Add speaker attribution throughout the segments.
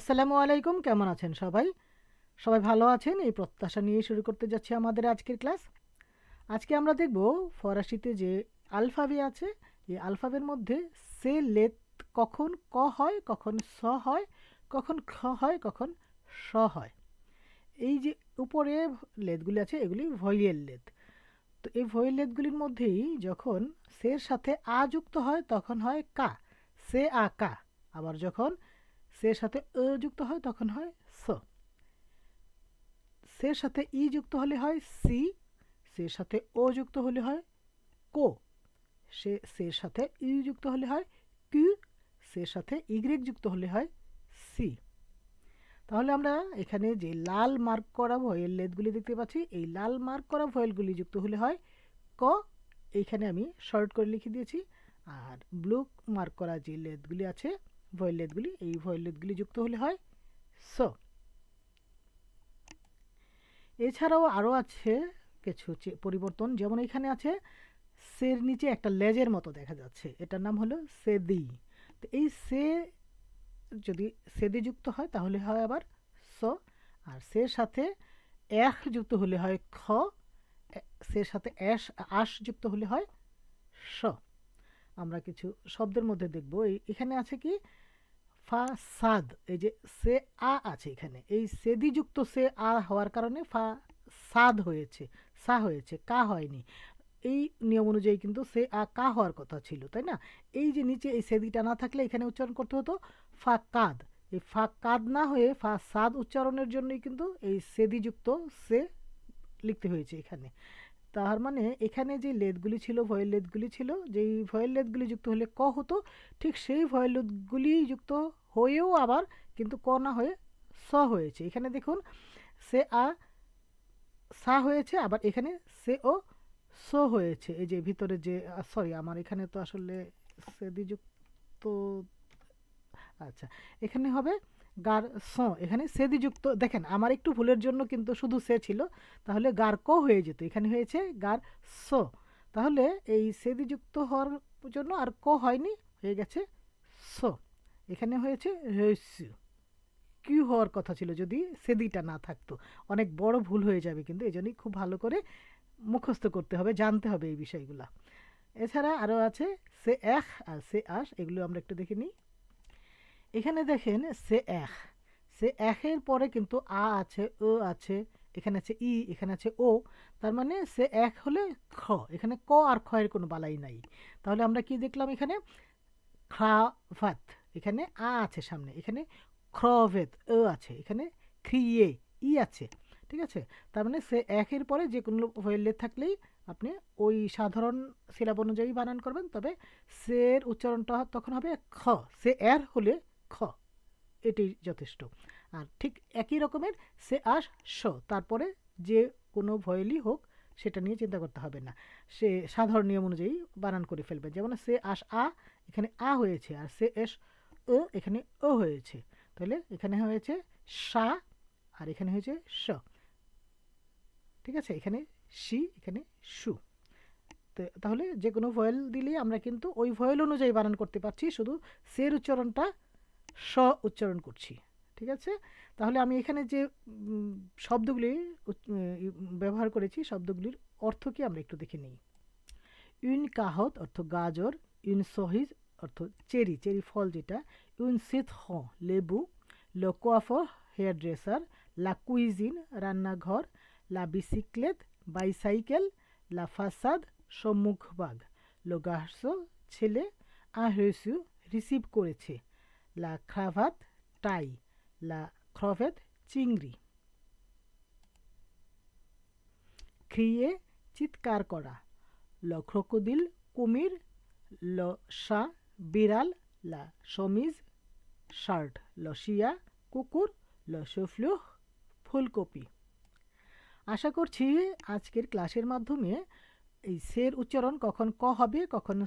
Speaker 1: আসসালামু আলাইকুম কেমন আছেন সবাই সবাই ভালো আছেন এই প্রত্যাশা নিয়ে শুরু করতে যাচ্ছি আমাদের আজকের ক্লাস আজকে আমরা দেখব ফরাসিতে যে আলফাবে আছে এই আলফাবের মধ্যে সে লেত কখন ক হয় কখন স হয় কখন খ হয় কখন স হয় এই যে উপরে লেদগুলি আছে এগুলি ভয়েল লেদ তো এই ভয়েল লেদগুলির মধ্যেই যখন সের সাথে আ যুক্ত হয় তখন হয় কা সে আ কা আবার যখন সের সাথে অ যুক্ত হয় তখন হয় স সের সাথে ই যুক্ত হলে হয় সি সের সাথে ও যুক্ত হলে হয় কো সে সের সাথে ই যুক্ত হলে হয় কিউ সের সাথে ইগ্রেক যুক্ত হলে হয় সি তাহলে আমরা এখানে যে লাল মার্ক করা ভয়েল লেদগুলি দেখতে পাচ্ছি এই লাল মার্ক করা ভয়েলগুলি যুক্ত হলে হয় ক এইখানে আমি শর্ট করে লিখে দিয়েছি আর ব্লু মার্ক করা যে লেদগুলি আছে ভয়েলেটগুলি এই ভয়েলেটগুলি যুক্ত হলে হয় স এছাড়াও আরও আছে কিছু পরিবর্তন যেমন এখানে আছে সের নিচে একটা লেজের মতো দেখা যাচ্ছে এটার নাম হলো সেদি তো এই সে যদি সেদি যুক্ত হয় তাহলে হয় আবার স আর সের সাথে এক যুক্ত হলে হয় খ সের সাথে অ্যাশ আশ যুক্ত হলে হয় স আমরা কিছু শব্দের মধ্যে দেখব এখানে আছে কি ফা সাদ এই যে সে আ আছে এখানে এই সেদিযুক্ত সে আ হওয়ার কারণে ফা সাদ হয়েছে সা হয়েছে কা হয়নি এই নিয়ম অনুযায়ী কিন্তু সে আ কা হওয়ার কথা ছিল তাই না এই যে নিচে এই সেদিটা না থাকলে এখানে উচ্চারণ করতে হতো ফা কাদ এই ফা কাদ না হয়ে ফা সাদ উচ্চারণের জন্যই কিন্তু এই সেদিযুক্ত সে লিখতে হয়েছে এখানে তার মানে এখানে যে লেদগুলি ছিল ভয়েল লেদগুলি ছিল যেই ভয়েল লেদগুলি যুক্ত হলে ক হতো ঠিক সেই ভয়েল লেদগুলি যুক্ত হয়েও আবার কিন্তু ক না হয়ে স হয়েছে এখানে দেখুন সে আ সা হয়েছে আবার এখানে সে ও সো হয়েছে এই যে ভিতরে যে সরি আমার এখানে তো আসলে সে যুক্ত আচ্ছা এখানে হবে স এখানে সে যুক্ত দেখেন আমার একটু ভুলের জন্য কিন্তু শুধু সে ছিল তাহলে গার ক হয়ে যেত এখানে হয়েছে গার স তাহলে এই সেদি যুক্ত হওয়ার জন্য আর ক হয়নি হয়ে গেছে স এখানে হয়েছে রৈস্যু কিউ হওয়ার কথা ছিল যদি সেদিটা না থাকতো অনেক বড় ভুল হয়ে যাবে কিন্তু এই জন্যই খুব ভালো করে মুখস্থ করতে হবে জানতে হবে এই বিষয়গুলো এছাড়া আরও আছে সে এক আর সে আস এগুলো আমরা একটু দেখে নিই এখানে দেখেন সে এক সে একের পরে কিন্তু আ আছে অ আছে এখানে আছে ই এখানে আছে ও তার মানে সে এক হলে খ এখানে ক আর খ এর কোনো বালাই নাই তাহলে আমরা কি দেখলাম এখানে খাভাত এখানে আ আছে সামনে এখানে খ্রভেদ অ আছে এখানে খ্রিয়ে ই আছে ঠিক আছে তার মানে সে একের পরে যে কোনো ওয়েলে থাকলেই আপনি ওই সাধারণ সিলাব অনুযায়ী বানান করবেন তবে সের উচ্চারণটা তখন হবে খ সে এর হলে খ এটি যথেষ্ট আর ঠিক একই রকমের সে আস স তারপরে যে কোনো ভয়েলই হোক সেটা নিয়ে চিন্তা করতে হবে না সে সাধারণ নিয়ম অনুযায়ী বানান করে ফেলবে যেমন সে আস আ এখানে আ হয়েছে আর সে এস ও এখানে ও হয়েছে তাহলে এখানে হয়েছে সা আর এখানে হয়েছে স ঠিক আছে এখানে সি এখানে সু তাহলে যে কোনো ভয়েল দিলেই আমরা কিন্তু ওই ভয়েল অনুযায়ী বানান করতে পারছি শুধু সের উচ্চারণটা স উচ্চারণ করছি ঠিক আছে তাহলে আমি এখানে যে শব্দগুলি ব্যবহার করেছি শব্দগুলির অর্থ কি আমরা একটু দেখে নিই ইউন কাহত অর্থ গাজর ইউন সহিজ অর্থ চেরি চেরি ফল যেটা ইউন সিথ হ লেবু লোকোয়াফ হেয়ার ড্রেসার লা কুইজিন রান্নাঘর লা বিসিক্লেত বাইসাইকেল লা ফাসাদ সম্মুখবাগ লোগাহস ছেলে আ রিসিভ করেছে লা খ্রাভাত টাই লা খ্রভেত চিংড়ি খ্রিয়ে চিৎকার করা ল ক্রোকোদিল কুমির ল সা বিড়াল লা সমিজ শার্ট লসিয়া কুকুর লসফলুহ ফুলকপি আশা করছি আজকের ক্লাসের মাধ্যমে এই সের উচ্চারণ কখন ক হবে কখন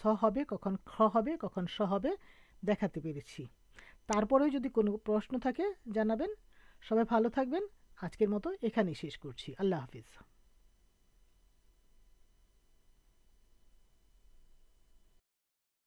Speaker 1: স হবে কখন খ হবে কখন স হবে দেখাতে পেরেছি তারপরেও যদি কোনো প্রশ্ন থাকে জানাবেন সবাই ভালো থাকবেন আজকের মতো এখানেই শেষ করছি আল্লাহ হাফিজ